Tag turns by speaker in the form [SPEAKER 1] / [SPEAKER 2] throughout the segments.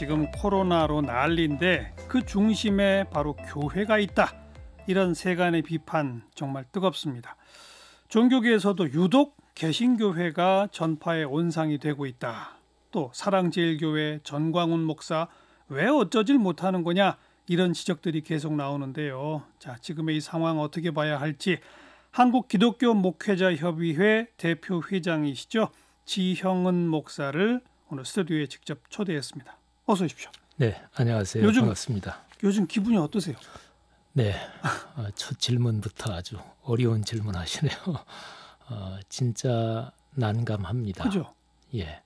[SPEAKER 1] 지금 코로나로 난리인데 그 중심에 바로 교회가 있다. 이런 세간의 비판 정말 뜨겁습니다. 종교계에서도 유독 개신교회가 전파의 온상이 되고 있다. 또 사랑제일교회 전광훈 목사 왜 어쩌질 못하는 거냐 이런 지적들이 계속 나오는데요. 자, 지금의 이 상황 어떻게 봐야 할지 한국 기독교 목회자 협의회 대표 회장이시죠. 지형은 목사를 오늘 스튜디오에 직접 초대했습니다. 어서 오십시오.
[SPEAKER 2] 네, 안녕하세요. 요즘, 반갑습니다.
[SPEAKER 1] 요즘 기분이 어떠세요?
[SPEAKER 2] 네, 아, 첫 질문부터 아주 어려운 질문 하시네요. 어, 진짜 난감합니다. 그죠? 예.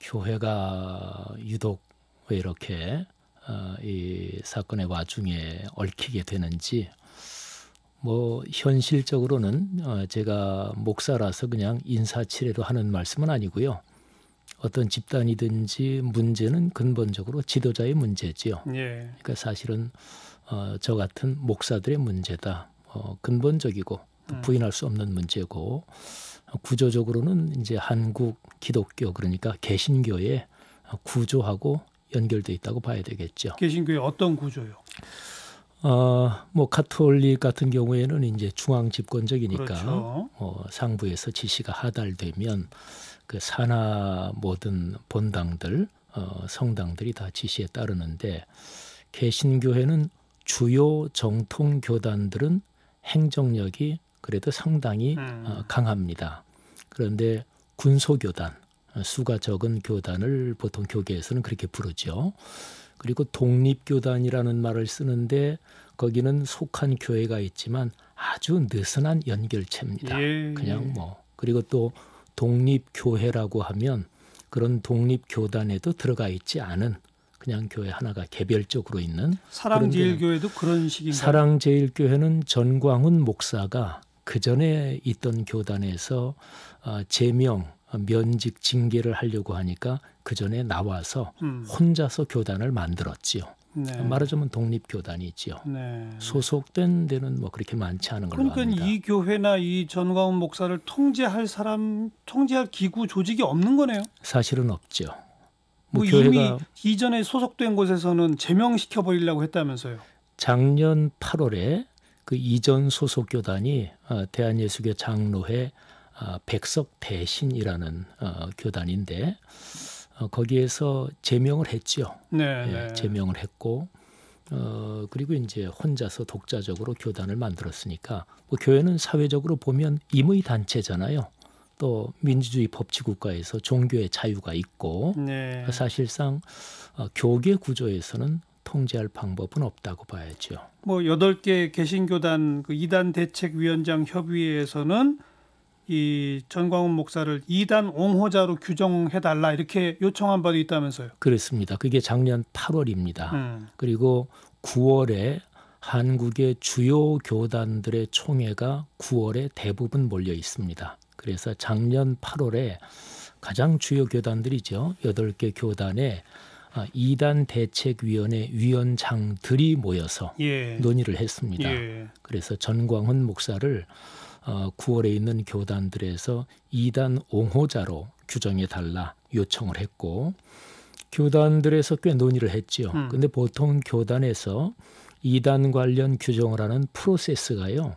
[SPEAKER 2] 교회가 유독 왜 이렇게 어, 이 사건의 와중에 얽히게 되는지 뭐 현실적으로는 어, 제가 목사라서 그냥 인사치레로 하는 말씀은 아니고요. 어떤 집단이든지 문제는 근본적으로 지도자의 문제지요. 예. 그러니까 사실은 어, 저 같은 목사들의 문제다. 어, 근본적이고 음. 부인할 수 없는 문제고 구조적으로는 이제 한국 기독교 그러니까 개신교의 구조하고 연결돼 있다고 봐야 되겠죠.
[SPEAKER 1] 개신교의 어떤 구조요?
[SPEAKER 2] 어뭐 카톨릭 같은 경우에는 이제 중앙 집권적이니까 그렇죠. 어, 상부에서 지시가 하달되면 그 산하 모든 본당들 어, 성당들이 다 지시에 따르는데 개신교회는 주요 정통 교단들은 행정력이 그래도 상당히 음. 어, 강합니다. 그런데 군소교단 어, 수가 적은 교단을 보통 교계에서는 그렇게 부르죠. 그리고 독립교단이라는 말을 쓰는데 거기는 속한 교회가 있지만 아주 느슨한 연결체입니다. 예, 그냥 뭐 그리고 또 독립교회라고 하면 그런 독립교단에도 들어가 있지 않은 그냥 교회 하나가 개별적으로 있는 사랑제일교회도
[SPEAKER 1] 그런 식인가요?
[SPEAKER 2] 사랑제일교회는 전광훈 목사가 그 전에 있던 교단에서 어, 제명 면직 징계를 하려고 하니까 그 전에 나와서 음. 혼자서 교단을 만들었지요.
[SPEAKER 1] 네. 말하자면
[SPEAKER 2] 독립 교단이지요. 네. 소속된 데는 뭐 그렇게 많지 않은 걸로 그러니까
[SPEAKER 1] 압니다. 이 교회나 이 전광훈 목사를 통제할 사람, 통제할 기구 조직이 없는 거네요.
[SPEAKER 2] 사실은 없죠.
[SPEAKER 1] 뭐, 뭐 이미 이전에 소속된 곳에서는 제명시켜 버리려고 했다면서요.
[SPEAKER 2] 작년 8월에 그 이전 소속 교단이 어, 대한예수교 장로회 어, 백석 대신이라는 어, 교단인데 어, 거기에서 제명을 했죠. 네, 예, 네. 제명을 했고 어, 그리고 이제 혼자서 독자적으로 교단을 만들었으니까 뭐 교회는 사회적으로 보면 임의 단체잖아요. 또 민주주의 법치 국가에서 종교의 자유가 있고 네. 사실상 어, 교계 구조에서는 통제할 방법은 없다고 봐야죠.
[SPEAKER 1] 뭐 여덟 개 개신교단 그 이단 대책위원장 협의회에서는 이 전광훈 목사를 이단 옹호자로 규정해 달라 이렇게 요청한 바도 있다면서요.
[SPEAKER 2] 그렇습니다. 그게 작년 8월입니다. 음. 그리고 9월에 한국의 주요 교단들의 총회가 9월에 대부분 몰려 있습니다. 그래서 작년 8월에 가장 주요 교단들이죠. 8개 교단에 아, 이단 대책위원회 위원장들이 모여서
[SPEAKER 1] 예. 논의를
[SPEAKER 2] 했습니다. 예. 그래서 전광훈 목사를 9월에 어, 있는 교단들에서 이단 옹호자로 규정해 달라 요청을 했고 교단들에서 꽤 논의를 했지요. 음. 근데 보통 교단에서 이단 관련 규정을 하는 프로세스가요.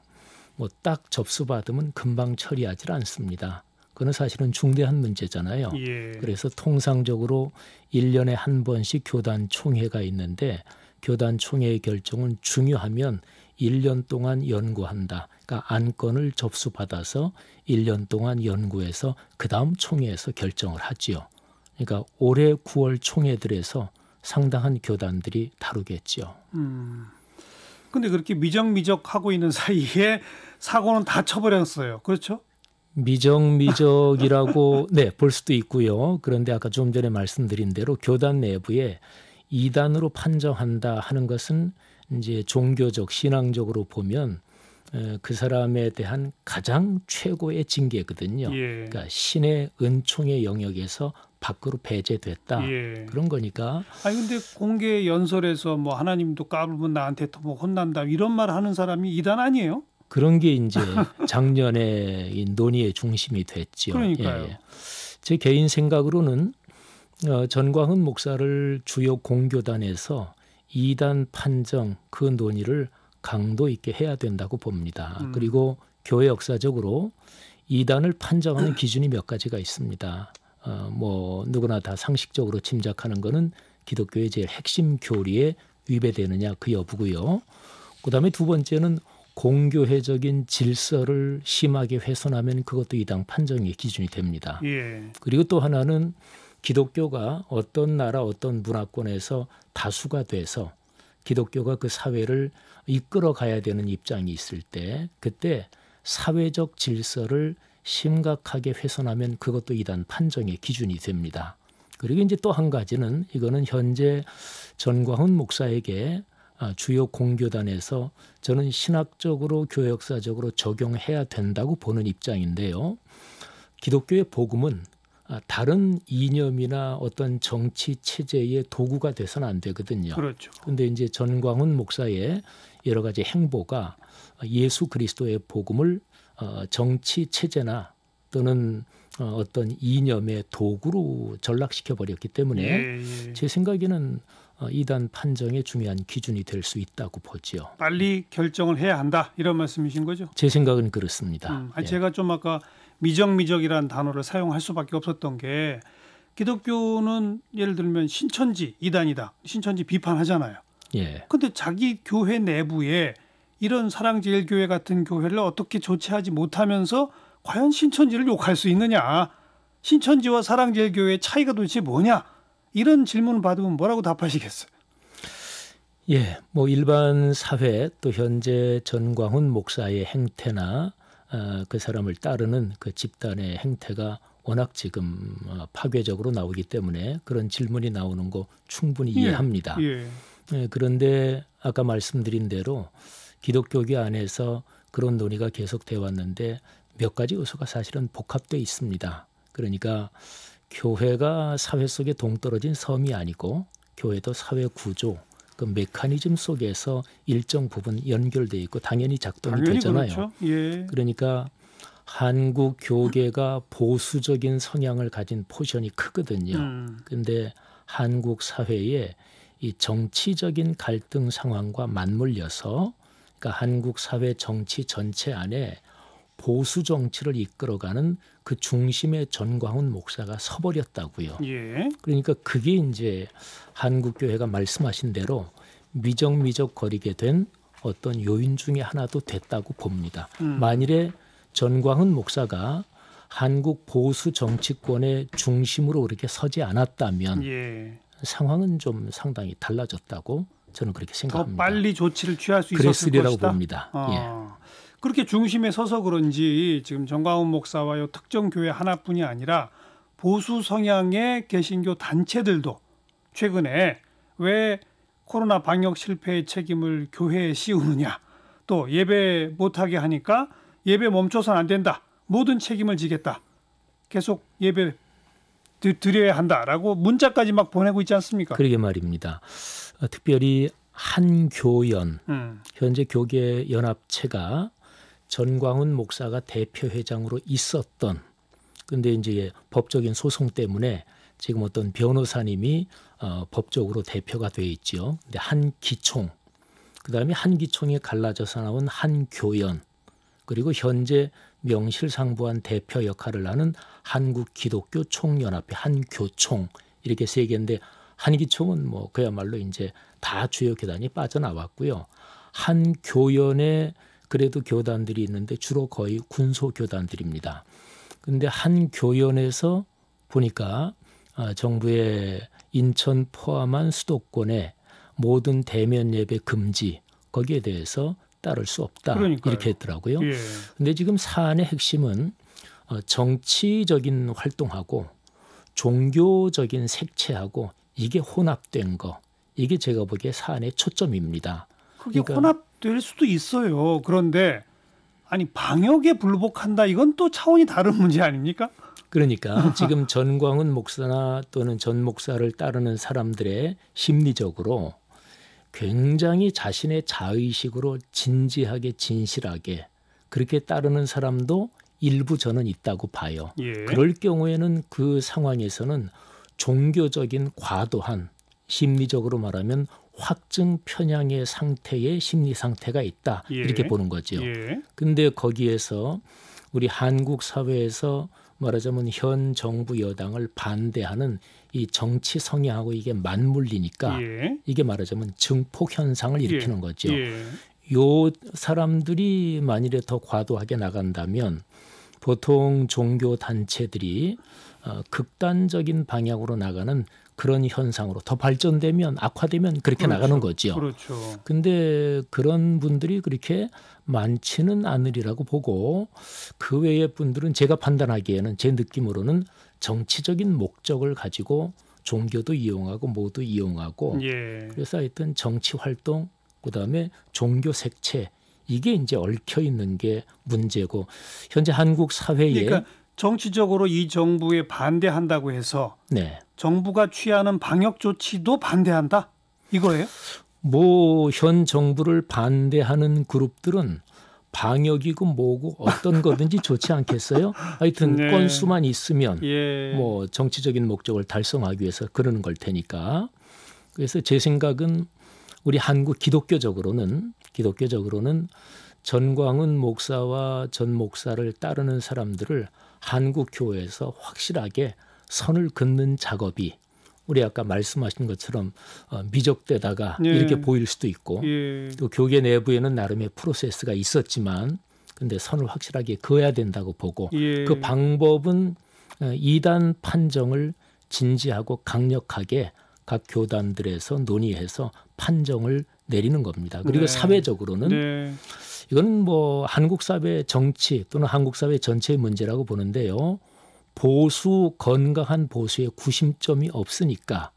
[SPEAKER 2] 뭐 딱 접수받으면 금방 처리하지 않습니다. 그는 사실은 중대한 문제잖아요. 예. 그래서 통상적으로 1년에 한 번씩 교단 총회가 있는데 교단 총회의 결정은 중요하면 1년 동안 연구한다. 그러니까 안건을 접수받아서 1년 동안 연구해서 그 다음 총회에서 결정을 하지요. 그러니까 올해 9월 총회들에서 상당한 교단들이 다루겠지요.
[SPEAKER 1] 음. 근데 그렇게 미적미적하고 있는 사이에 사고는 다 쳐버렸어요. 그렇죠?
[SPEAKER 2] 미적미적이라고 네, 볼 수도 있고요. 그런데 아까 좀 전에 말씀드린 대로 교단 내부에 이단으로 판정한다 하는 것은 이제 종교적 신앙적으로 보면 그 사람에 대한 가장 최고의 징계거든요. 예. 그러니까 신의 은총의 영역에서 밖으로 배제됐다 예. 그런 거니까.
[SPEAKER 1] 아 근데 공개 연설에서 뭐 하나님도 까불면 나한테 뭐 혼난다 이런 말 하는 사람이 이단 아니에요?
[SPEAKER 2] 그런 게 이제 작년에 이 논의의 중심이 됐죠. 그러니까요. 예. 제 개인 생각으로는 어, 전광훈 목사를 주요 공교단에서 이단 판정 그 논의를 강도 있게 해야 된다고 봅니다. 음. 그리고 교회 역사적으로 이단을 판정하는 기준이 몇 가지가 있습니다. 어, 뭐 누구나 다 상식적으로 짐작하는 거는 기독교의 제일 핵심 교리에 위배되느냐 그 여부고요. 그다음에 두 번째는 공교회적인 질서를 심하게 훼손하면 그것도 이당 판정의 기준이 됩니다. 예. 그리고 또 하나는 기독교가 어떤 나라 어떤 문화권에서 다수가 돼서 기독교가 그 사회를 이끌어 가야 되는 입장이 있을 때 그때 사회적 질서를 심각하게 훼손하면 그것도 이단 판정의 기준이 됩니다. 그리고 이제 또 한 가지는 이거는 현재 전광훈 목사에게 아, 주요 공교단에서 저는 신학적으로 교역사적으로 적용해야 된다고 보는 입장인데요. 기독교의 복음은 아, 다른 이념이나 어떤 정치 체제의 도구가 돼서는 안 되거든요. 그렇죠. 근데 이제 전광훈 목사의 여러 가지 행보가 예수 그리스도의 복음을 어, 정치 체제나 또는 어, 어떤 이념의 도구로 전락시켜 버렸기 때문에 예, 예. 제 생각에는 어, 이단 판정의 중요한 기준이 될 수 있다고 보지요.
[SPEAKER 1] 빨리 결정을 해야 한다 이런 말씀이신 거죠?
[SPEAKER 2] 제 생각은 그렇습니다. 음, 아니, 예.
[SPEAKER 1] 제가 좀 아까 미적미적이라는 단어를 사용할 수밖에 없었던 게 기독교는 예를 들면 신천지 이단이다. 신천지 비판하잖아요. 예. 근데 자기 교회 내부에 이런 사랑제일교회 같은 교회를 어떻게 조치하지 못하면서 과연 신천지를 욕할 수 있느냐? 신천지와 사랑제일교회의 차이가 도대체 뭐냐? 이런 질문 받으면 뭐라고 답하시겠어요?
[SPEAKER 2] 예, 뭐 일반 사회 또 현재 전광훈 목사의 행태나 어, 그 사람을 따르는 그 집단의 행태가 워낙 지금 어, 파괴적으로 나오기 때문에 그런 질문이 나오는 거 충분히 예, 이해합니다. 예. 예. 그런데 아까 말씀드린 대로 기독교계 안에서 그런 논의가 계속돼 왔는데 몇 가지 요소가 사실은 복합돼 있습니다. 그러니까 교회가 사회 속에 동떨어진 섬이 아니고 교회도 사회 구조 그 메커니즘 속에서 일정 부분 연결돼 있고 당연히 작동이 당연히 되잖아요. 그렇죠. 예. 그러니까 한국 교계가 보수적인 성향을 가진 포션이 크거든요. 음. 근데 한국 사회에 이 정치적인 갈등 상황과 맞물려서 그러니까 한국 사회 정치 전체 안에 보수 정치를 이끌어가는 그 중심의 전광훈 목사가 서버렸다고요. 예. 그러니까 그게 이제 한국 교회가 말씀하신 대로 미적미적 거리게 된 어떤 요인 중의 하나도 됐다고 봅니다. 음. 만일에 전광훈 목사가 한국 보수 정치권의 중심으로 이렇게 서지 않았다면 예. 상황은 좀 상당히 달라졌다고 저는 그렇게 생각합니다.
[SPEAKER 1] 더 빨리 조치를 취할 수 있었을 것이다. 그랬으리라고 봅니다. 예. 아. 예. 그렇게 중심에 서서 그런지 지금 정광훈 목사와 요 특정 교회 하나뿐이 아니라 보수 성향의 개신교 단체들도 최근에 왜 코로나 방역 실패의 책임을 교회에 씌우느냐 또 예배 못하게 하니까 예배 멈춰선 안 된다 모든 책임을 지겠다 계속 예배 드려야 한다라고 문자까지 막 보내고 있지 않습니까? 그러게
[SPEAKER 2] 말입니다. 어, 특별히 한교연 음. 현재 교계 연합체가 전광훈 목사가 대표회장으로 있었던 근데 이제 예, 법적인 소송 때문에 지금 어떤 변호사님이 어, 법적으로 대표가 돼 있지요. 근데 한기총 그다음에 한기총이 갈라져서 나온 한교연 그리고 현재 명실상부한 대표 역할을 하는 한국기독교 총연합회 한교총 이렇게 세 개인데 한기총은 뭐 그야말로 이제 다 주요 계단이 빠져나왔고요. 한교연의 그래도 교단들이 있는데 주로 거의 군소 교단들입니다. 근데 한 교연에서 보니까 아, 정부의 인천 포함한 수도권의 모든 대면 예배 금지 거기에 대해서 따를 수 없다 그러니까요. 이렇게 했더라고요. 예. 근데 지금 사안의 핵심은 어, 정치적인 활동하고 종교적인 색채하고 이게 혼합된
[SPEAKER 1] 거 이게 제가 보기에 사안의 초점입니다. 그게 그러 혼합될 수도 있어요. 그런데 아니 방역에 불복한다 이건 또 차원이 다른 문제 아닙니까? 그러니까 지금
[SPEAKER 2] 전광훈 목사나 또는 전 목사를 따르는 사람들의 심리적으로 굉장히 자신의 자의식으로 진지하게 진실하게 그렇게 따르는 사람도 일부 저는 있다고 봐요. 예. 그럴 경우에는 그 상황에서는 종교적인 과도한 심리적으로 말하면 확증 편향의 상태의 심리 상태가 있다 예. 이렇게 보는 거죠. 예. 근데 거기에서 우리 한국 사회에서 말하자면 현 정부 여당을 반대하는 이 정치 성향하고 이게 맞물리니까 예. 이게 말하자면 증폭 현상을 예. 일으키는 거죠. 예. 요 사람들이 만일에 더 과도하게 나간다면 보통 종교 단체들이 어, 극단적인 방향으로 나가는 그런 현상으로 더 발전되면 악화되면 그렇게 그렇죠. 나가는 거죠. 그렇죠. 근데 그런 분들이 그렇게 많지는 않으리라고 보고 그 외의 분들은 제가 판단하기에는 제 느낌으로는 정치적인 목적을 가지고 종교도 이용하고 모두 이용하고 예. 그래서 하여튼 정치 활동 그다음에 종교 색채 이게 이제 얽혀 있는 게 문제고 현재 한국 사회에 그러니까
[SPEAKER 1] 정치적으로 이 정부에 반대한다고 해서 네. 정부가 취하는 방역 조치도 반대한다 이거예요? 뭐 현 정부를 반대하는 그룹들은
[SPEAKER 2] 방역이고 뭐고 어떤 거든지 좋지 않겠어요? 하여튼 네. 건수만 있으면 예. 뭐 정치적인 목적을 달성하기 위해서 그러는 걸 테니까 그래서 제 생각은 우리 한국 기독교적으로는 기독교적으로는 전광훈 목사와 전 목사를 따르는 사람들을 한국 교회에서 확실하게 선을 긋는 작업이 우리 아까 말씀하신 것처럼 어, 미적대다가 예. 이렇게 보일 수도 있고 예. 또 교계 내부에는 나름의 프로세스가 있었지만 근데 선을 확실하게 그어야 된다고 보고 예. 그 방법은 어, 이단 판정을 진지하고 강력하게 각 교단들에서 논의해서 판정을 내리는 겁니다. 네. 그리고 네. 사회적으로는 네. 이건뭐 한국 사회 정치 또는 한국 사회 전체의 문제라고 보는데요. 보수 건강한 보수의 구심점이 없으니까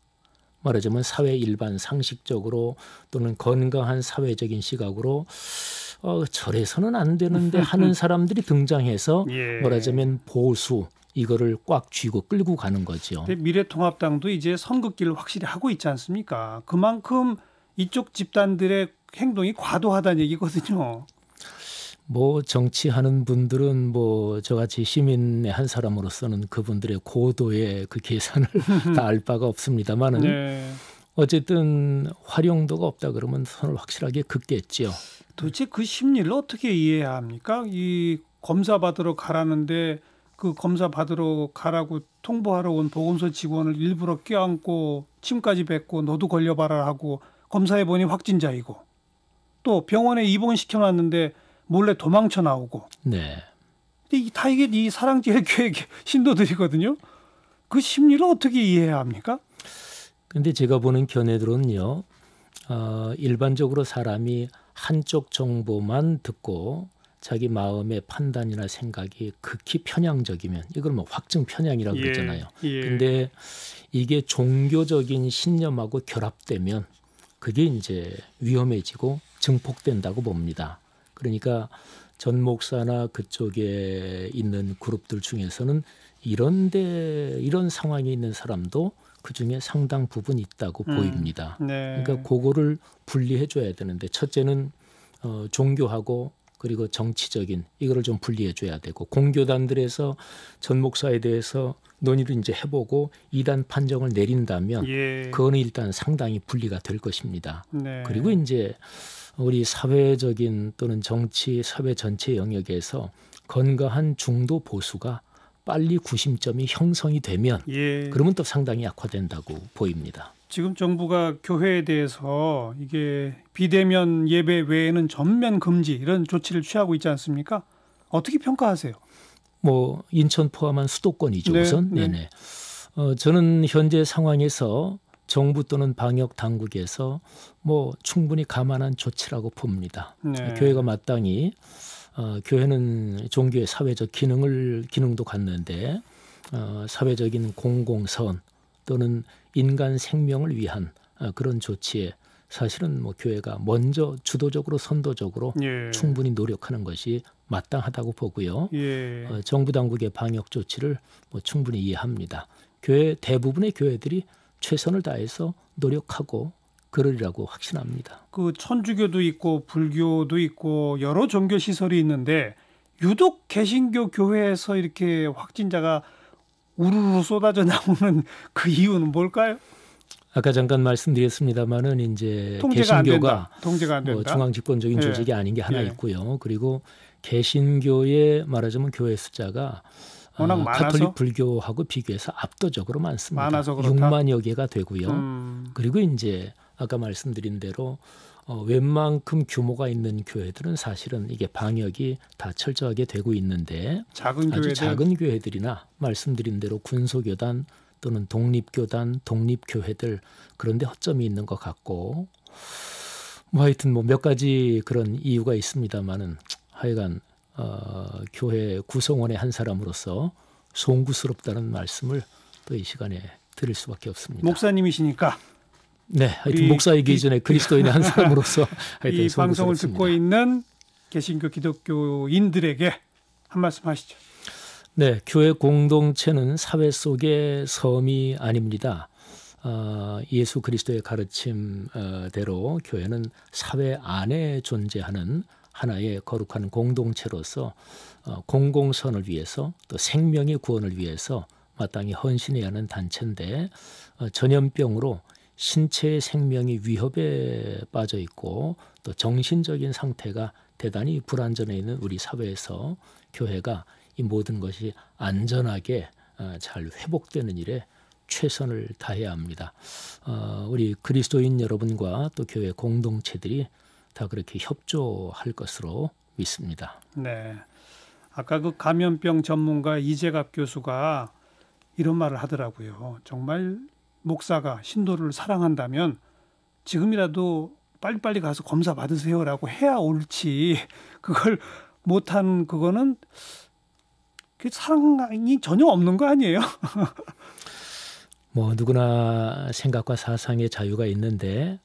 [SPEAKER 2] 말하자면 사회 일반 상식적으로 또는 건강한 사회적인 시각으로 어, 절에서는안 되는데 하는 사람들이 등장해서 예. 말하자면 보수 이거를 꽉 쥐고 끌고 가는 거죠.
[SPEAKER 1] 미래통합당도 이제 선긋기를 확실히 하고 있지 않습니까? 그만큼 이쪽 집단들의 행동이 과도하다는 얘기거든요.
[SPEAKER 2] 뭐 정치하는 분들은 뭐 저같이 시민의 한 사람으로서는 그분들의 고도의 그 계산을 다 알 바가 없습니다만은 네. 어쨌든 활용도가 없다 그러면 선을 확실하게 긋겠지요.
[SPEAKER 1] 도대체 그 심리를 어떻게 이해해야 합니까? 이 검사 받으러 가라는데 그 검사 받으러 가라고 통보하러 온 보건소 직원을 일부러 껴안고 침까지 뱉고 너도 걸려봐라 하고 검사해 보니 확진자이고 또 병원에 입원시켜 놨는데 몰래 도망쳐 나오고. 네. 근데 다 이게 이 사랑제일 교회 신도들이거든요. 그 심리를 어떻게 이해해야 합니까? 근데 제가
[SPEAKER 2] 보는 견해들은요. 어, 일반적으로 사람이 한쪽 정보만 듣고 자기 마음의 판단이나 생각이 극히 편향적이면 이걸 뭐 확증 편향이라고 예, 그러잖아요. 예. 근데 이게 종교적인 신념하고 결합되면 그게 이제 위험해지고 증폭된다고 봅니다. 그러니까 전 목사나 그쪽에 있는 그룹들 중에서는 이런데 이런 상황이 있는 사람도 그 중에 상당 부분 있다고 음, 보입니다. 네. 그러니까 그거를 분리해 줘야 되는데 첫째는 어, 종교하고 그리고 정치적인 이거를 좀 분리해 줘야 되고 공교단들에서 전 목사에 대해서 논의를 이제 해보고 이단 판정을 내린다면 예. 그거는 일단 상당히 분리가 될 것입니다.
[SPEAKER 1] 네. 그리고
[SPEAKER 2] 이제 우리 사회적인 또는 정치 사회 전체 영역에서 건강한 중도 보수가 빨리 구심점이 형성이 되면
[SPEAKER 1] 예. 그러면
[SPEAKER 2] 또 상당히 약화된다고 보입니다.
[SPEAKER 1] 지금 정부가 교회에 대해서 이게 비대면 예배 외에는 전면 금지 이런 조치를 취하고 있지 않습니까? 어떻게 평가하세요?
[SPEAKER 2] 뭐 인천 포함한 수도권이죠 네, 우선. 네. 네네. 어, 저는 현재 상황에서 정부 또는 방역 당국에서 뭐 충분히 감안한 조치라고 봅니다. 네. 교회가 마땅히 어, 교회는 종교의 사회적 기능을 기능도 갖는데 어, 사회적인 공공선 또는 인간 생명을 위한 어, 그런 조치에 사실은 뭐 교회가 먼저 주도적으로 선도적으로 예. 충분히 노력하는 것이 마땅하다고 보고요. 예. 어, 정부 당국의 방역 조치를 뭐 충분히 이해합니다. 교회 대부분의 교회들이 최선을 다해서 노력하고 그러리라고 확신합니다.
[SPEAKER 1] 그 천주교도 있고 불교도 있고 여러 종교 시설이 있는데 유독 개신교 교회에서 이렇게 확진자가 우르르 쏟아져 나오는 그 이유는 뭘까요?
[SPEAKER 2] 아까 잠깐 말씀드렸습니다만은 이제 개신교가
[SPEAKER 1] 뭐 중앙 집권적인 예. 조직이 아닌 게 하나 예.
[SPEAKER 2] 있고요. 그리고 개신교의 말하자면 교회 숫자가 아, 워낙 많아서 가톨릭 불교하고 비교해서 압도적으로 많습니다. 많아서 그렇다? 6만여 개가 되고요. 음. 그리고 이제 아까 말씀드린 대로 어, 웬만큼 규모가 있는 교회들은 사실은 이게 방역이 다 철저하게 되고 있는데
[SPEAKER 1] 작은 아주 작은
[SPEAKER 2] 교회들이나 말씀드린 대로 군소교단 또는 독립교단, 독립교회들 그런데 허점이 있는 것 같고 뭐 하여튼 뭐몇 가지 그런 이유가 있습니다만은 하여간 어, 교회 구성원의 한 사람으로서 송구스럽다는 말씀을 또 이 시간에 드릴 수밖에 없습니다.
[SPEAKER 1] 목사님이시니까. 네, 하여튼 목사이기 이, 전에 그리스도인의 한 사람으로서 하여튼 이 방송을 듣고 있는 개신교 기독교인들에게 한 말씀 하시죠.
[SPEAKER 2] 네, 교회 공동체는 사회 속의 섬이 아닙니다. 어, 예수 그리스도의 가르침대로 교회는 사회 안에 존재하는 하나의 거룩한 공동체로서 어, 공공선을 위해서 또 생명의 구원을 위해서 마땅히 헌신해야 하는 단체인데 어, 전염병으로 신체의 생명이 위협에 빠져 있고 또 정신적인 상태가 대단히 불안전해 있는 우리 사회에서 교회가 이 모든 것이 안전하게 어, 잘 회복되는 일에 최선을 다해야 합니다. 우리 그리스도인 여러분과 또 교회 공동체들이 다 그렇게 협조할 것으로 믿습니다.
[SPEAKER 1] 네. 아까 그 감염병 전문가 이재갑 교수가 이런 말을 하더라고요. 정말 목사가 신도를 사랑한다면 지금이라도 빨리빨리 가서 검사 받으세요라고 해야 옳지. 그걸 못한 그거는 그 사랑이 전혀 없는 거 아니에요?
[SPEAKER 2] 뭐 누구나 생각과 사상의 자유가 있는데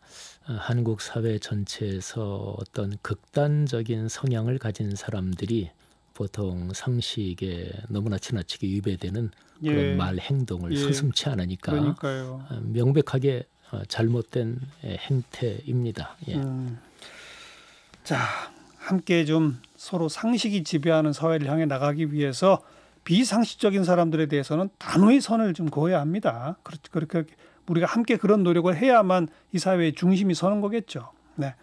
[SPEAKER 2] 어, 한국 사회 전체에서 어떤 극단적인 성향을 가진 사람들이 보통 상식에 너무나 지나치게 위배되는 그런 예. 말 행동을 예. 서슴치 않으니까 그러니까요. 어, 명백하게 어, 잘못된 예, 행태입니다. 예.
[SPEAKER 1] 음. 자, 함께 좀 서로 상식이 지배하는 사회를 향해 나가기 위해서 비상식적인 사람들에 대해서는 단호히 선을 좀 그어야 합니다. 그렇게 그렇게 우리가 함께 그런 노력을 해야만 이 사회의 중심이 서는 거겠죠. 네.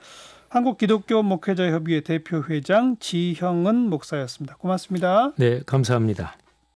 [SPEAKER 1] 한국 기독교 목회자 협의회 대표 회장 지형은 목사였습니다. 고맙습니다.
[SPEAKER 2] 네, 감사합니다.